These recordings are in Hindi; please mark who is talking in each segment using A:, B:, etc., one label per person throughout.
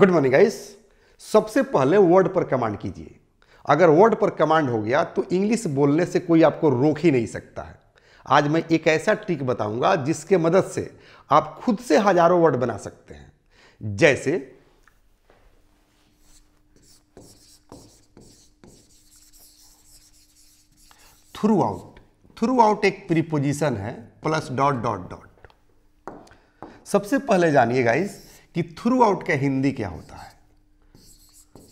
A: गुड मॉर्निंग गाइस सबसे पहले वर्ड पर कमांड कीजिए अगर वर्ड पर कमांड हो गया तो इंग्लिश बोलने से कोई आपको रोक ही नहीं सकता है आज मैं एक ऐसा ट्रिक बताऊंगा जिसके मदद से आप खुद से हजारों वर्ड बना सकते हैं जैसे थ्रू आउट थ्रू आउट एक प्रीपोजिशन है प्लस डॉट डॉट डॉट सबसे पहले जानिए गाइस कि थ्रू आउट का हिंदी क्या होता है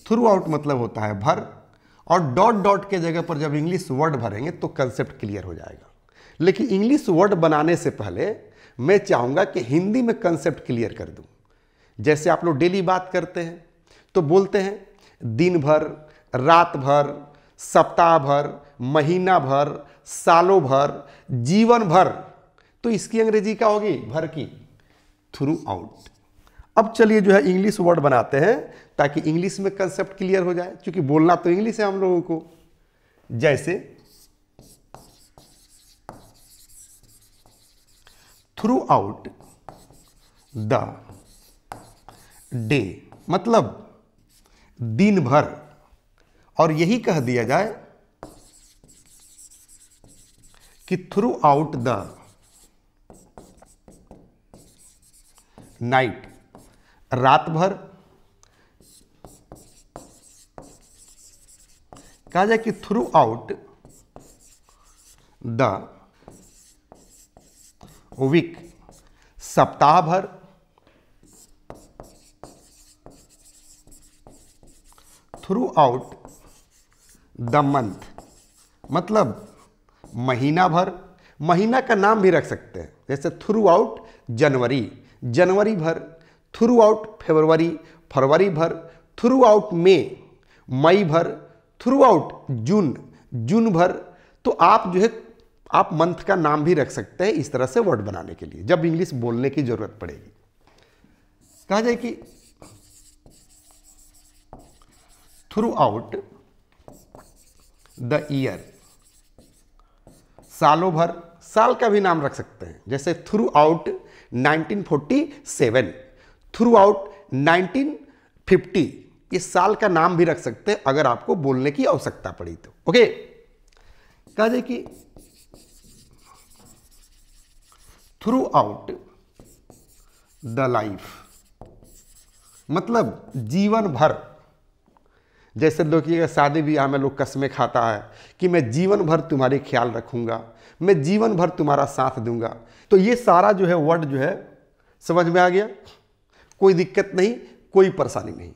A: थ्रू आउट मतलब होता है भर और डॉट डॉट के जगह पर जब इंग्लिश वर्ड भरेंगे तो कंसेप्ट क्लियर हो जाएगा लेकिन इंग्लिश वर्ड बनाने से पहले मैं चाहूंगा कि हिंदी में कंसेप्ट क्लियर कर दू जैसे आप लोग डेली बात करते हैं तो बोलते हैं दिन भर रात भर सप्ताह भर महीना भर सालों भर जीवन भर तो इसकी अंग्रेजी क्या होगी भर की थ्रू आउट अब चलिए जो है इंग्लिश वर्ड बनाते हैं ताकि इंग्लिश में कंसेप्ट क्लियर हो जाए क्योंकि बोलना तो इंग्लिश है हम लोगों को जैसे थ्रू आउट द डे मतलब दिन भर और यही कह दिया जाए कि थ्रू आउट द नाइट रात भर कहा जाए कि थ्रू आउट द वीक सप्ताह भर थ्रू आउट द मंथ मतलब महीना भर महीना का नाम भी रख सकते हैं जैसे थ्रू आउट जनवरी जनवरी भर थ्रू आउट फेबरवरी फरवरी भर थ्रू आउट मे मई भर थ्रू आउट जून जून भर तो आप जो है आप मंथ का नाम भी रख सकते हैं इस तरह से वर्ड बनाने के लिए जब इंग्लिश बोलने की जरूरत पड़ेगी कहा जाए कि थ्रू आउट द ईयर सालों भर साल का भी नाम रख सकते हैं जैसे throughout 1947 throughout nineteen fifty इस साल का नाम भी रख सकते हैं अगर आपको बोलने की आवश्यकता पड़ी तो ओके कहा जाए कि थ्रू आउट द लाइफ मतलब जीवन भर जैसे लोग ये शादी ब्याह में लोग कस्में खाता है कि मैं जीवन भर तुम्हारी ख्याल रखूंगा मैं जीवन भर तुम्हारा साथ दूंगा तो ये सारा जो है वर्ड जो है समझ में आ गया कोई दिक्कत नहीं कोई परेशानी नहीं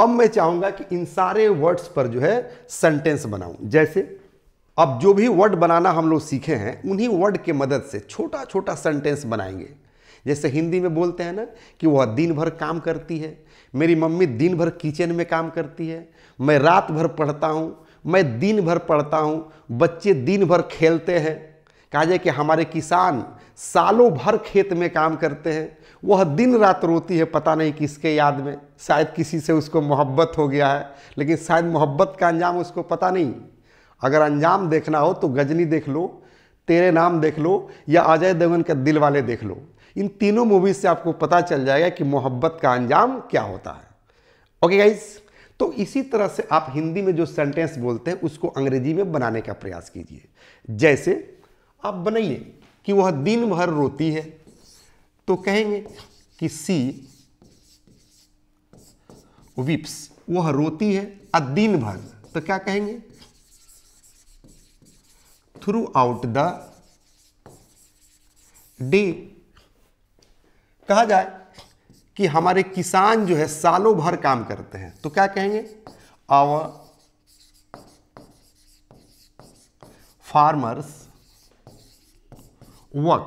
A: अब मैं चाहूँगा कि इन सारे वर्ड्स पर जो है सेंटेंस बनाऊँ जैसे अब जो भी वर्ड बनाना हम लोग सीखे हैं उन्हीं वर्ड के मदद से छोटा छोटा सेंटेंस बनाएंगे जैसे हिंदी में बोलते हैं ना कि वह दिन भर काम करती है मेरी मम्मी दिन भर किचन में काम करती है मैं रात भर पढ़ता हूँ मैं दिन भर पढ़ता हूँ बच्चे दिन भर खेलते हैं कहा जाए कि हमारे किसान सालों भर खेत में काम करते हैं वह दिन रात रोती है पता नहीं किसके याद में शायद किसी से उसको मोहब्बत हो गया है लेकिन शायद मोहब्बत का अंजाम उसको पता नहीं अगर अंजाम देखना हो तो गजनी देख लो तेरे नाम देख लो या अजय देवगन का दिल वाले देख लो इन तीनों मूवीज से आपको पता चल जाएगा कि मोहब्बत का अंजाम क्या होता है ओके गाइज तो इसी तरह से आप हिंदी में जो सेंटेंस बोलते हैं उसको अंग्रेजी में बनाने का प्रयास कीजिए जैसे आप बनाइए कि वह दिन भर रोती है तो कहेंगे कि सी विप्स वह रोती है आ दिन भर तो क्या कहेंगे थ्रू आउट द डे कहा जाए कि हमारे किसान जो है सालों भर काम करते हैं तो क्या कहेंगे our farmers through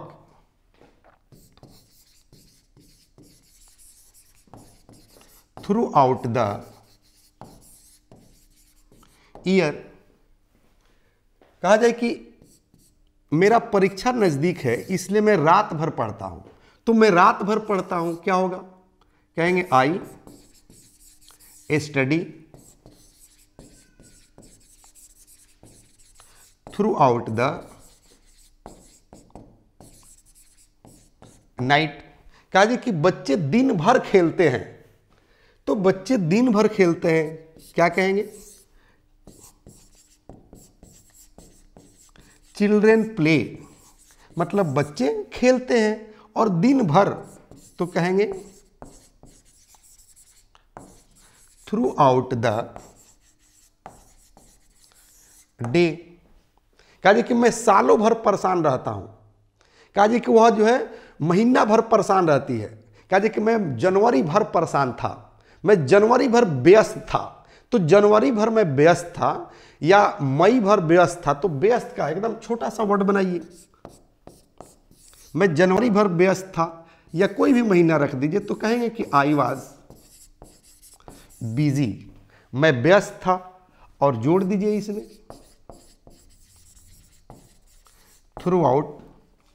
A: Throughout the year कहा जाए कि मेरा परीक्षा नज़दीक है इसलिए मैं रात भर पढ़ता हूं तो मैं रात भर पढ़ता हूं क्या होगा कहेंगे I study throughout the night कहा जी कि बच्चे दिन भर खेलते हैं तो बच्चे दिन भर खेलते हैं क्या कहेंगे चिल्ड्रेन प्ले मतलब बच्चे खेलते हैं और दिन भर तो कहेंगे थ्रू आउट द डे कहा जी कि मैं सालों भर परेशान रहता हूं कहा जी कि वह जो है महीना भर परेशान रहती है क्या देखिए कि मैं जनवरी भर परेशान था मैं जनवरी भर व्यस्त था तो जनवरी भर मैं व्यस्त था या मई भर व्यस्त था तो व्यस्त का एकदम छोटा सा वर्ड बनाइए मैं जनवरी भर व्यस्त था या कोई भी महीना रख दीजिए तो कहेंगे कि आई वाज बिजी मैं व्यस्त था और जोड़ दीजिए इसमें थ्रू आउट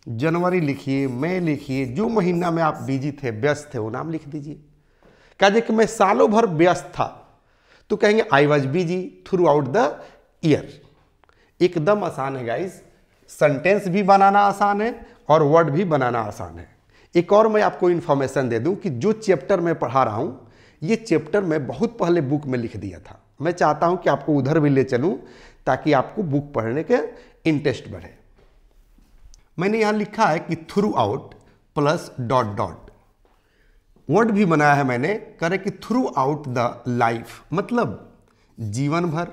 A: जनवरी लिखिए मई लिखिए जो महीना में आप बिजी थे व्यस्त थे वो नाम लिख दीजिए कह दे कि मैं सालों भर व्यस्त था तो कहेंगे I was busy throughout the year एकदम आसान है गाइज सेंटेंस भी बनाना आसान है और वर्ड भी बनाना आसान है एक और मैं आपको इन्फॉर्मेशन दे दूं कि जो चैप्टर मैं पढ़ा रहा हूं ये चैप्टर मैं बहुत पहले बुक में लिख दिया था मैं चाहता हूं कि आपको उधर भी ले चलूं ताकि आपको बुक पढ़ने के इंटरेस्ट बढ़े मैंने यहाँ लिखा है कि throughout plus dot dot word भी बनाया है मैंने करे कि थ्रू आउट द लाइफ मतलब जीवन भर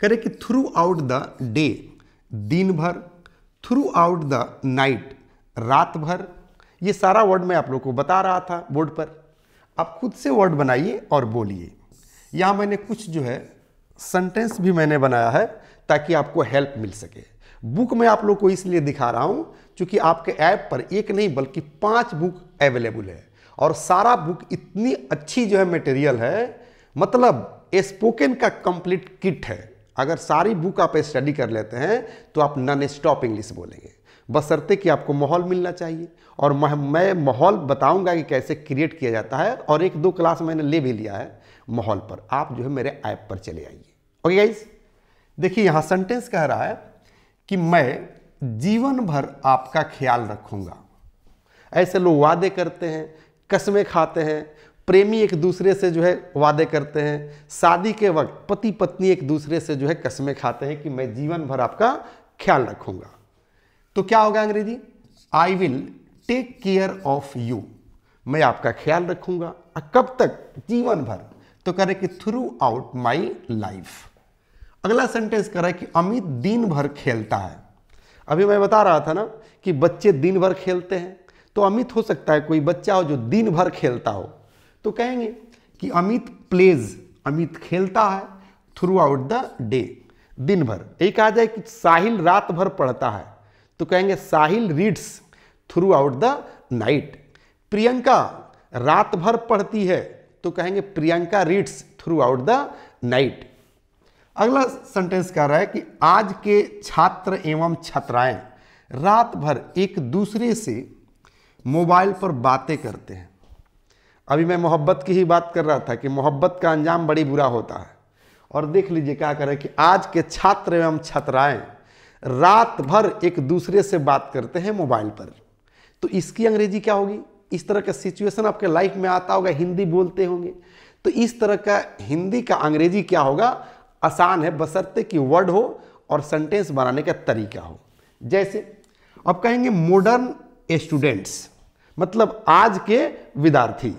A: करे कि थ्रू आउट द डे दिन भर थ्रू आउट द नाइट रात भर ये सारा वर्ड मैं आप लोग को बता रहा था बोर्ड पर आप खुद से वर्ड बनाइए और बोलिए यहाँ मैंने कुछ जो है सेंटेंस भी मैंने बनाया है ताकि आपको हेल्प मिल सके बुक मैं आप लोग को इसलिए दिखा रहा हूँ क्योंकि आपके ऐप पर एक नहीं बल्कि पाँच बुक अवेलेबल है और सारा बुक इतनी अच्छी जो है मटेरियल है मतलब स्पोकन का कंप्लीट किट है अगर सारी बुक आप स्टडी कर लेते हैं तो आप नन स्टॉप इंग्लिश बोलेंगे बसरते कि आपको माहौल मिलना चाहिए और मैं माहौल बताऊंगा कि कैसे क्रिएट किया जाता है और एक दो क्लास मैंने ले भी लिया है माहौल पर आप जो है मेरे ऐप पर चले आइए ओके गाइज देखिए यहाँ सेंटेंस कह रहा है कि मैं जीवन भर आपका ख्याल रखूंगा ऐसे लोग वादे करते हैं कस्में खाते हैं प्रेमी एक दूसरे से जो है वादे करते हैं शादी के वक्त पति पत्नी एक दूसरे से जो है कस्में खाते हैं कि मैं जीवन भर आपका ख्याल रखूंगा तो क्या होगा अंग्रेजी I will take care of you मैं आपका ख्याल रखूंगा कब तक जीवन भर तो करें कि थ्रू आउट माई लाइफ अगला सेंटेंस कह रहा है कि अमित दिन भर खेलता है अभी मैं बता रहा था ना कि बच्चे दिन भर खेलते हैं तो अमित हो सकता है कोई बच्चा हो जो दिन भर खेलता हो तो कहेंगे कि अमित प्लेज अमित खेलता है थ्रू आउट द डे दिन भर एक आ जाए कि साहिल रात भर पढ़ता है तो कहेंगे Sahil reads throughout the night Priyanka रात भर पढ़ती है तो कहेंगे Priyanka reads throughout the night अगला सेंटेंस कह रहा है कि आज के छात्र एवं छात्राएं रात भर एक दूसरे से मोबाइल पर बातें करते हैं अभी मैं मोहब्बत की ही बात कर रहा था कि मोहब्बत का अंजाम बड़ी बुरा होता है और देख लीजिए क्या करें कि आज के छात्र एवं छात्राएं रात भर एक दूसरे से बात करते हैं मोबाइल पर तो इसकी अंग्रेजी क्या होगी इस तरह का सिचुएशन आपके लाइफ में आता होगा हिंदी बोलते होंगे तो इस तरह का हिंदी का अंग्रेजी क्या होगा आसान है बसरते कि वर्ड हो और सेंटेंस बनाने का तरीका हो जैसे अब कहेंगे मॉडर्न स्टूडेंट्स मतलब आज के विद्यार्थी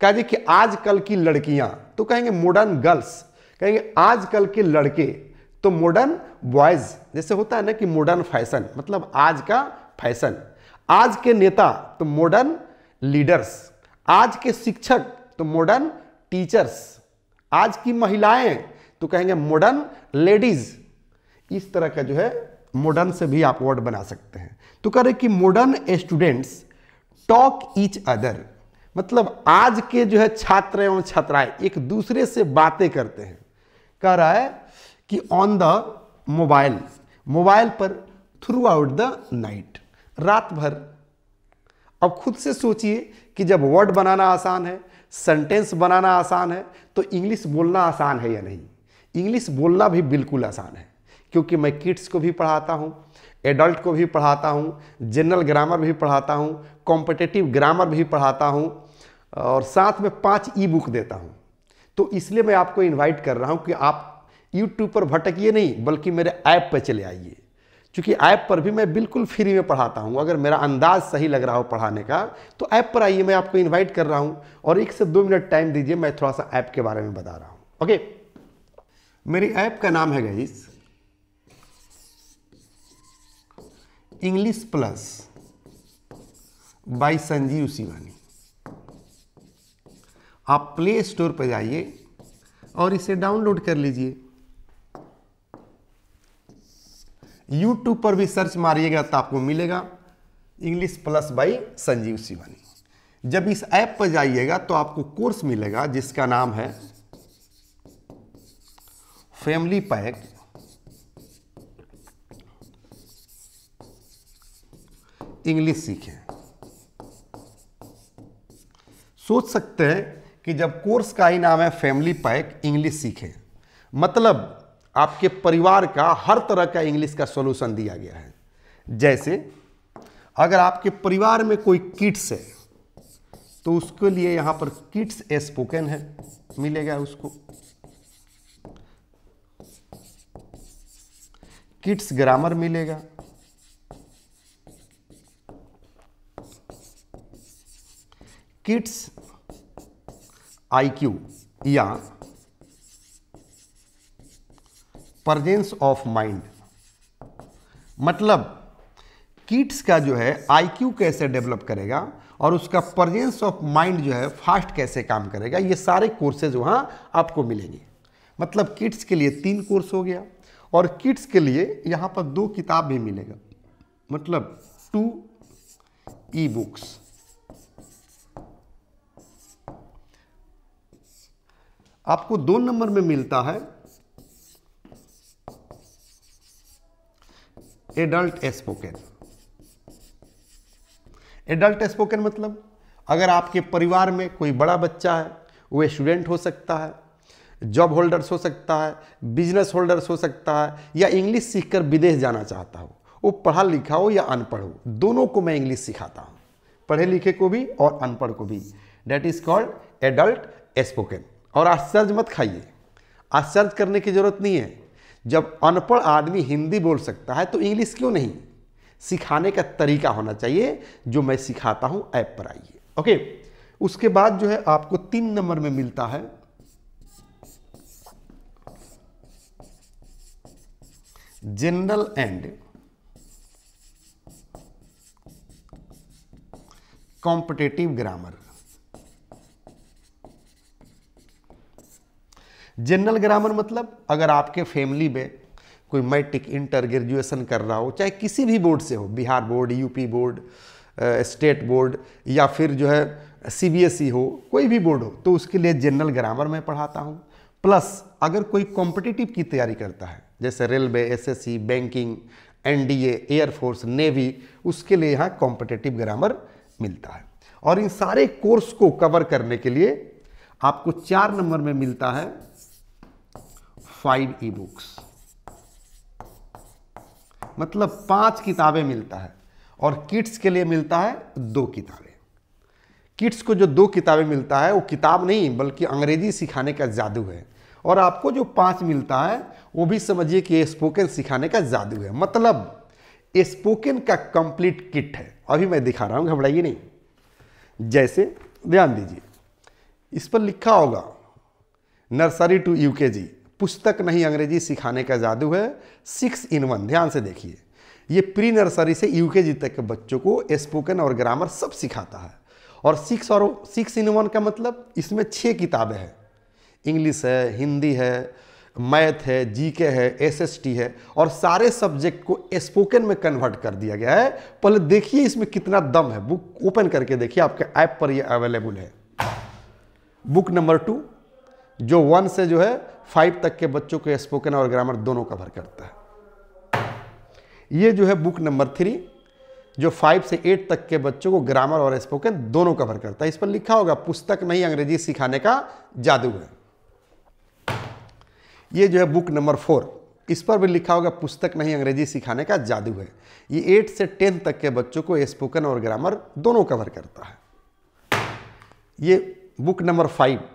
A: कह दिए कि आज कल की लड़कियां तो कहेंगे मॉडर्न गर्ल्स कहेंगे आज कल के लड़के तो मॉडर्न बॉयज जैसे होता है ना कि मॉडर्न फैशन मतलब आज का फैशन आज के नेता तो मॉडर्न लीडर्स आज के शिक्षक तो मॉडर्न टीचर्स आज की महिलाएं तो कहेंगे मॉडर्न लेडीज इस तरह का जो है मॉडर्न से भी आप वर्ड बना सकते हैं तो कह रहे कि modern students talk each other मतलब आज के जो है छात्र एवं छात्राएं एक दूसरे से बातें करते हैं कह रहा है कि ऑन द मोबाइल मोबाइल पर थ्रू आउट द नाइट रात भर अब खुद से सोचिए कि जब वर्ड बनाना आसान है सेंटेंस बनाना आसान है तो इंग्लिश बोलना आसान है या नहीं इंग्लिश बोलना भी बिल्कुल आसान है क्योंकि मैं किड्स को भी पढ़ाता हूँ एडल्ट को भी पढ़ाता हूँ जनरल ग्रामर भी पढ़ाता हूँ कॉम्पिटेटिव ग्रामर भी पढ़ाता हूँ और साथ में पाँच ई बुक देता हूँ तो इसलिए मैं आपको इनवाइट कर रहा हूँ कि आप यूट्यूब पर भटकिए नहीं बल्कि मेरे ऐप पर चले आइए क्योंकि ऐप पर भी मैं बिल्कुल फ्री में पढ़ाता हूँ अगर मेरा अंदाज सही लग रहा हो पढ़ाने का तो ऐप पर आइए मैं आपको इनवाइट कर रहा हूँ और एक से दो मिनट टाइम दीजिए मैं थोड़ा सा ऐप के बारे में बता रहा हूँ ओके मेरी ऐप का नाम है guys English plus by Sanjeev Shivani आप प्ले स्टोर पर जाइए और इसे डाउनलोड कर लीजिए यूट्यूब पर भी सर्च मारिएगा तो आपको मिलेगा English plus by Sanjeev Shivani जब इस ऐप पर जाइएगा तो आपको कोर्स मिलेगा जिसका नाम है फैमिली पैक इंग्लिश सीखें सोच सकते हैं कि जब कोर्स का ही नाम है फैमिली पैक इंग्लिश सीखें मतलब आपके परिवार का हर तरह का इंग्लिश का सॉल्यूशन दिया गया है जैसे अगर आपके परिवार में कोई किड्स है तो उसके लिए यहां पर किड्स स्पोकन है मिलेगा उसको किट्स ग्रामर मिलेगा किट्स आईक्यू या प्रजेंस ऑफ माइंड मतलब किट्स का जो है आईक्यू कैसे डेवलप करेगा और उसका प्रजेंस ऑफ माइंड जो है फास्ट कैसे काम करेगा ये सारे कोर्सेज वहाँ आपको मिलेंगे मतलब किट्स के लिए तीन कोर्स हो गया और किड्स के लिए यहाँ पर दो किताब भी मिलेगा मतलब टू ई बुक्स आपको दो नंबर में मिलता है एडल्ट स्पोकन एडल्ट स्पोकन मतलब अगर आपके परिवार में कोई बड़ा बच्चा है वो स्टूडेंट हो सकता है जॉब होल्डर्स हो सकता है बिजनेस होल्डर्स हो सकता है या इंग्लिश सीखकर विदेश जाना चाहता हो वो पढ़ा लिखा हो या अनपढ़ हो दोनों को मैं इंग्लिश सिखाता हूँ पढ़े लिखे को भी और अनपढ़ को भी that is called adult spoken और आश्चर्य मत खाइए आश्चर्य करने की ज़रूरत नहीं है जब अनपढ़ आदमी हिंदी बोल सकता है तो इंग्लिश क्यों नहीं सिखाने का तरीका होना चाहिए जो मैं सिखाता हूँ ऐप पर आइए ओके उसके बाद जो है आपको तीन नंबर में मिलता है general and competitive grammar general grammar मतलब अगर आपके फैमिली में कोई मैट्रिक इंटर ग्रेजुएशन कर रहा हो चाहे किसी भी बोर्ड से हो Bihar board UP board state board या फिर जो है सीबीएसई e हो कोई भी बोर्ड हो तो उसके लिए जनरल ग्रामर मैं पढ़ाता हूँ प्लस अगर कोई कॉम्पिटिटिव की तैयारी करता है जैसे railway SSC banking NDA air force navy उसके लिए यहाँ कॉम्पिटेटिव ग्रामर मिलता है और इन सारे कोर्स को कवर करने के लिए आपको चार नंबर में मिलता है फाइव ई बुक्स मतलब पांच किताबें मिलता है और किड्स के लिए मिलता है दो किताबें किड्स को जो दो किताबें मिलता है वो किताब नहीं बल्कि अंग्रेजी सिखाने का जादू है और आपको जो पाँच मिलता है वो भी समझिए कि स्पोकन सिखाने का जादू है मतलब स्पोकन का कंप्लीट किट है अभी मैं दिखा रहा हूँ घबराइए नहीं जैसे ध्यान दीजिए इस पर लिखा होगा नर्सरी टू यूकेजी पुस्तक नहीं अंग्रेजी सिखाने का जादू है सिक्स इन वन ध्यान से देखिए ये प्री नर्सरी से यूकेजी तक के बच्चों को स्पोकन और ग्रामर सब सिखाता है और सिक्स और सिक्स इन वन का मतलब इसमें छः किताबें हैं इंग्लिश है हिंदी है मैथ है जीके है एसएसटी है और सारे सब्जेक्ट को स्पोकन में कन्वर्ट कर दिया गया है पहले देखिए इसमें कितना दम है बुक ओपन करके देखिए आपके ऐप पर यह अवेलेबल है बुक नंबर टू जो वन से जो है फाइव तक के बच्चों को स्पोकन और ग्रामर दोनों कवर करता है ये जो है बुक नंबर थ्री जो फाइव से एट तक के बच्चों को ग्रामर और स्पोकन दोनों कवर करता है इस पर लिखा होगा पुस्तक नहीं अंग्रेजी सिखाने का जादू है ये जो है बुक नंबर फोर इस पर भी लिखा होगा पुस्तक नहीं अंग्रेजी सिखाने का जादू है ये एट से टेन तक के बच्चों को स्पोकन और ग्रामर दोनों कवर करता है ये बुक नंबर फाइव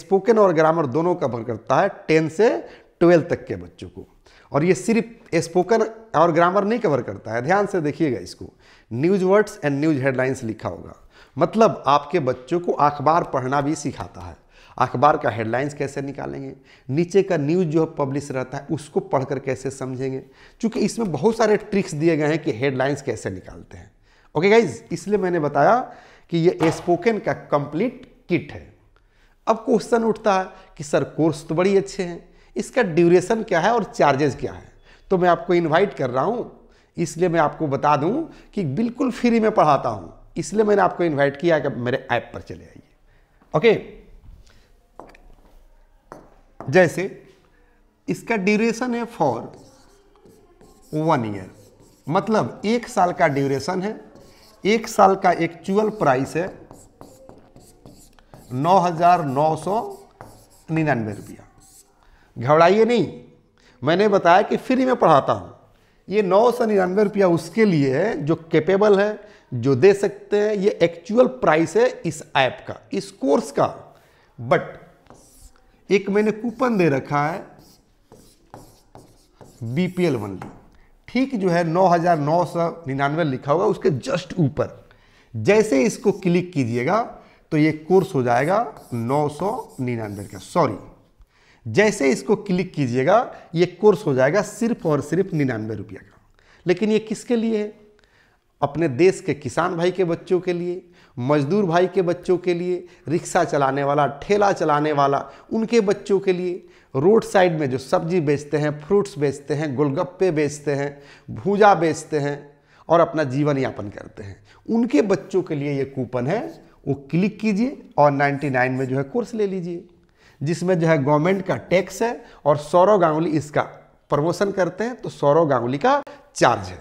A: स्पोकन और ग्रामर दोनों कवर करता है टेन से ट्वेल्व तक के बच्चों को और ये सिर्फ स्पोकन और ग्रामर नहीं कवर करता है ध्यान से देखिएगा इसको news words and news headlines लिखा होगा मतलब आपके बच्चों को अखबार पढ़ना भी सिखाता है अखबार का हेडलाइंस कैसे निकालेंगे नीचे का न्यूज़ जो पब्लिश रहता है उसको पढ़कर कैसे समझेंगे चूँकि इसमें बहुत सारे ट्रिक्स दिए गए हैं कि हेडलाइंस कैसे निकालते हैं ओके गाइज इसलिए मैंने बताया कि ये स्पोकन का कंप्लीट किट है अब क्वेश्चन उठता है कि सर कोर्स तो बड़ी अच्छे हैं इसका ड्यूरेशन क्या है और चार्जेस क्या है तो मैं आपको इन्वाइट कर रहा हूँ इसलिए मैं आपको बता दूँ कि बिल्कुल फ्री में पढ़ाता हूँ इसलिए मैंने आपको इनवाइट किया कि मेरे ऐप पर चले आइए ओके जैसे इसका ड्यूरेशन है फॉर वन ईयर मतलब एक साल का ड्यूरेशन है एक साल का एक्चुअल प्राइस है नौ हजार नौ सौ निन्यानवे रुपया घबराइए नहीं मैंने बताया कि फ्री में पढ़ाता हूँ ये नौ सौ निन्यानवे रुपया उसके लिए है जो कैपेबल है जो दे सकते हैं ये एक्चुअल प्राइस है इस ऐप का इस कोर्स का बट एक मैंने कूपन दे रखा है बीपीएल वनली ठीक जो है नौ हजार नौ सौ निन्यानवे लिखा होगा उसके जस्ट ऊपर जैसे इसको क्लिक कीजिएगा तो ये कोर्स हो जाएगा नौ सौ निन्यानवे का सॉरी जैसे इसको क्लिक कीजिएगा ये कोर्स हो जाएगा सिर्फ और सिर्फ निन्यानवे रुपये का लेकिन ये किसके लिए है अपने देश के किसान भाई के बच्चों के लिए मजदूर भाई के बच्चों के लिए रिक्शा चलाने वाला ठेला चलाने वाला उनके बच्चों के लिए रोड साइड में जो सब्जी बेचते हैं फ्रूट्स बेचते हैं गोलगप्पे बेचते हैं भूजा बेचते हैं और अपना जीवन यापन करते हैं उनके बच्चों के लिए ये कूपन है वो क्लिक कीजिए और 99 में जो है कोर्स ले लीजिए जिसमें जो है गवर्नमेंट का टैक्स है और सौरव गांगुली इसका प्रमोशन करते हैं तो सौरव गांगुली का चार्ज है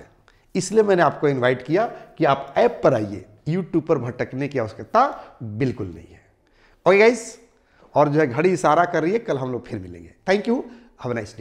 A: इसलिए मैंने आपको इनवाइट किया कि आप ऐप पर आइए यूट्यूब पर भटकने की आवश्यकता बिल्कुल नहीं है और गाइस और जो है घड़ी इशारा कर रही है कल हम लोग फिर मिलेंगे thank you have nice day